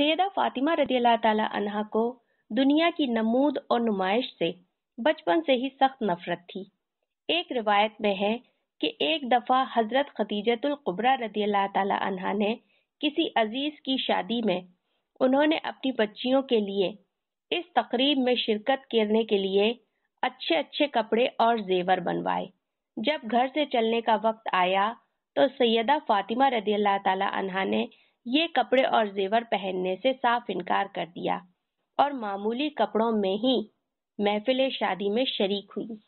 सैयदा फातिमा रदी को दुनिया की नमूद और नुमाइश से बचपन से ही सख्त नफरत थी एक रिवायत में है कि एक दफ़ा हज़रत खदीजतुल कुबरा रदी अनहा ने किसी अजीज़ की शादी में उन्होंने अपनी बच्चियों के लिए इस तकरीब में शिरकत करने के लिए अच्छे अच्छे कपड़े और जेवर बनवाए जब घर से चलने का वक्त आया तो सैयदा फातिमा रदी अनहा ने ये कपड़े और जेवर पहनने से साफ इनकार कर दिया और मामूली कपड़ों में ही महफिल शादी में शरीक हुई